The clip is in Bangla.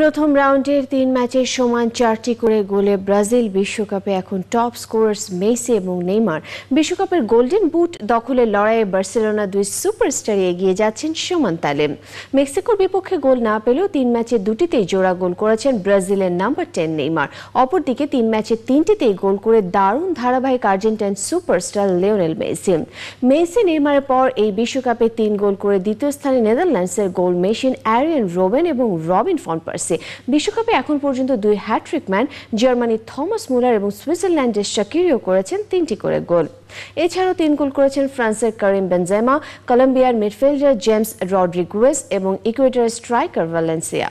প্রথম রাউন্ডের তিন ম্যাচে সমান চারটি করে গোলে ব্রাজিল বিশ্বকাপে এখন টপ স্কোরার্স মেসি এবং নেইমার বিশ্বকাপের গোল্ডেন বুট দখলের লড়াইয়ে বার্সেলোনা দুই সুপারস্টারে এগিয়ে যাচ্ছেন সমান তালে মেক্সিকোর বিপক্ষে গোল না পেলেও তিন ম্যাচে দুটিতেই জোড়া গোল করেছেন ব্রাজিলের নাম্বার টেন নেইমার অপরদিকে তিন ম্যাচে তিনটিতেই গোল করে দারুণ ধারাবাহিক Argentine superstar Lionel Messi Messi নেইমারের পর এই বিশ্বকাপে তিন গোল করে দ্বিতীয় স্থানে নেদারল্যান্ডসের গোল মেশিন অ্যারিয়ান রোবেন এবং রবিন ফনপার্স মেসি বিশ্বকাপে এখন পর্যন্ত দুই হ্যাট্রিক ম্যান জার্মানির থমাস মুলার এবং সুইজারল্যান্ডের শাকিরিও করেছেন তিনটি করে গোল এছাড়াও তিন গোল করেছেন ফ্রান্সের করিম বেনজেমা কলম্বিয়ার মিডফিল্ডার জেমস রড্রিগুয়েস এবং ইকুয়েটারের স্ট্রাইকার ভ্যালেন্সিয়া